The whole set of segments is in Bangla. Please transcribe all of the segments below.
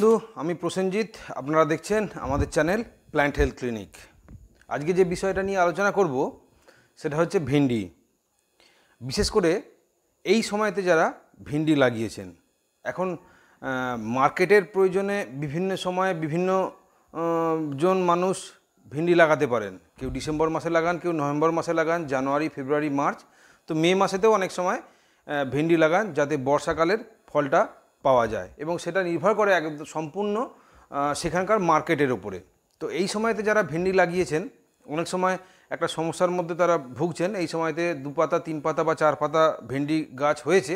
বন্ধু আমি প্রসেনজিৎ আপনারা দেখছেন আমাদের চ্যানেল প্ল্যান্ট হেলথ ক্লিনিক আজকে যে বিষয়টা নিয়ে আলোচনা করব সেটা হচ্ছে ভিন্ডি বিশেষ করে এই সময়তে যারা ভিন্ডি লাগিয়েছেন এখন মার্কেটের প্রয়োজনে বিভিন্ন সময়ে বিভিন্ন জন মানুষ ভেন্ডি লাগাতে পারেন কেউ ডিসেম্বর মাসে লাগান কেউ নভেম্বর মাসে লাগান জানুয়ারি ফেব্রুয়ারি মার্চ তো মে মাসেতেও অনেক সময় ভেন্ডি লাগান যাতে বর্ষাকালের ফলটা পাওয়া যায় এবং সেটা নির্ভর করে এক সম্পূর্ণ সেখানকার মার্কেটের ওপরে তো এই সময়তে যারা ভেন্ডি লাগিয়েছেন অনেক সময় একটা সমস্যার মধ্যে তারা ভুগছেন এই সময়তে দু পাতা তিন পাতা বা চার পাতা ভেন্ডি গাছ হয়েছে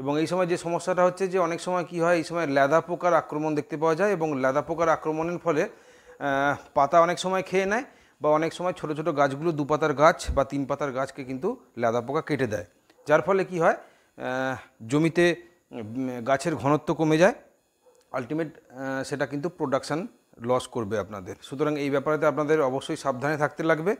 এবং এই সময় যে সমস্যাটা হচ্ছে যে অনেক সময় কি হয় এই সময় ল্যাদা পোকার আক্রমণ দেখতে পাওয়া যায় এবং ল্যাদা পোকার আক্রমণের ফলে পাতা অনেক সময় খেয়ে নেয় বা অনেক সময় ছোট ছোট গাছগুলো দু পাতার গাছ বা তিন পাতার গাছকে কিন্তু ল্যাদা পোকা কেটে দেয় যার ফলে কি হয় জমিতে গাছের ঘনত্ব কমে যায় আলটিমেট সেটা কিন্তু প্রোডাকশান লস করবে আপনাদের সুতরাং এই ব্যাপারেতে আপনাদের অবশ্যই সাবধানে থাকতে লাগবে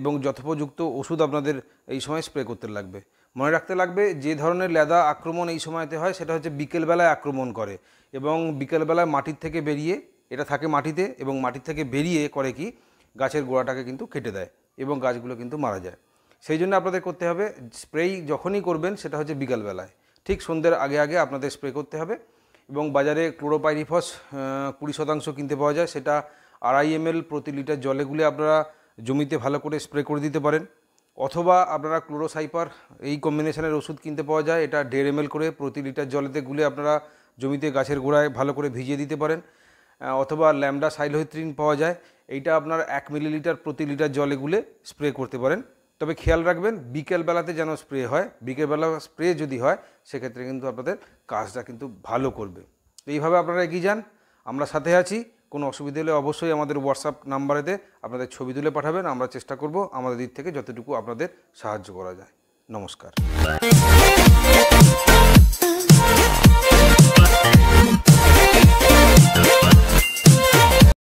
এবং যথোপযুক্ত ওষুধ আপনাদের এই সময় স্প্রে করতে লাগবে মনে রাখতে লাগবে যে ধরনের লেদা আক্রমণ এই সময়তে হয় সেটা হচ্ছে বিকেলবেলায় আক্রমণ করে এবং বিকেলবেলায় মাটির থেকে বেরিয়ে এটা থাকে মাটিতে এবং মাটির থেকে বেরিয়ে করে কি গাছের গোড়াটাকে কিন্তু কেটে দেয় এবং গাছগুলো কিন্তু মারা যায় সেই জন্য আপনাদের করতে হবে স্প্রেই যখনই করবেন সেটা হচ্ছে বিকালবেলায় ঠিক সন্ধ্যের আগে আগে আপনাদের স্প্রে করতে হবে এবং বাজারে ক্লোরোপাইরিফস কুড়ি শতাংশ কিনতে পাওয়া যায় সেটা আড়াই এম প্রতি লিটার জলে গুলে আপনারা জমিতে ভালো করে স্প্রে করে দিতে পারেন অথবা আপনারা ক্লোরোসাইপার এই কম্বিনেশনের ওষুধ কিনতে পাওয়া যায় এটা দেড় এম করে প্রতি লিটার জলেতে গুলে আপনারা জমিতে গাছের গোড়ায় ভালো করে ভিজিয়ে দিতে পারেন অথবা ল্যামডা সাইলোহিত্রিন পাওয়া যায় এইটা আপনার এক মিলিলিটার প্রতি লিটার জলে গুলে স্প্রে করতে পারেন তবে খেয়াল রাখবেন বিকেলবেলাতে যেন স্প্রে হয় বিকেলবেলা স্প্রে যদি হয় সেক্ষেত্রে কিন্তু আপনাদের কাজটা কিন্তু ভালো করবে এইভাবে আপনারা এগিয়ে যান আমরা সাথে আছি কোনো অসুবিধা হলে অবশ্যই আমাদের হোয়াটসঅ্যাপ নাম্বারেতে আপনাদের ছবি তুলে পাঠাবেন আমরা চেষ্টা করব আমাদের দিক থেকে যতটুকু আপনাদের সাহায্য করা যায় নমস্কার